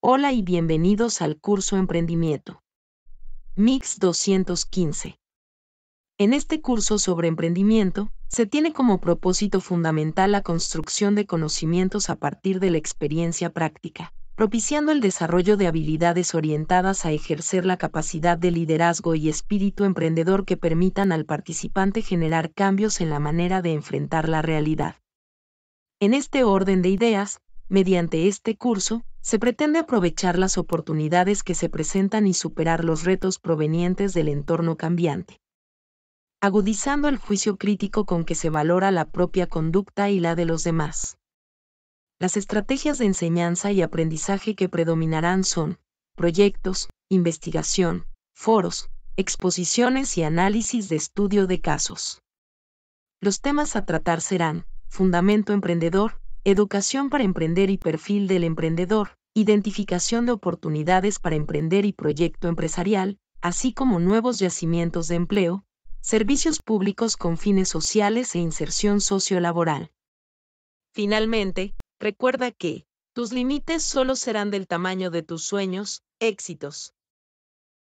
Hola y bienvenidos al curso Emprendimiento. Mix 215. En este curso sobre emprendimiento, se tiene como propósito fundamental la construcción de conocimientos a partir de la experiencia práctica, propiciando el desarrollo de habilidades orientadas a ejercer la capacidad de liderazgo y espíritu emprendedor que permitan al participante generar cambios en la manera de enfrentar la realidad. En este orden de ideas, mediante este curso, se pretende aprovechar las oportunidades que se presentan y superar los retos provenientes del entorno cambiante, agudizando el juicio crítico con que se valora la propia conducta y la de los demás. Las estrategias de enseñanza y aprendizaje que predominarán son proyectos, investigación, foros, exposiciones y análisis de estudio de casos. Los temas a tratar serán fundamento emprendedor, educación para emprender y perfil del emprendedor, identificación de oportunidades para emprender y proyecto empresarial, así como nuevos yacimientos de empleo, servicios públicos con fines sociales e inserción sociolaboral. Finalmente, recuerda que tus límites solo serán del tamaño de tus sueños, éxitos,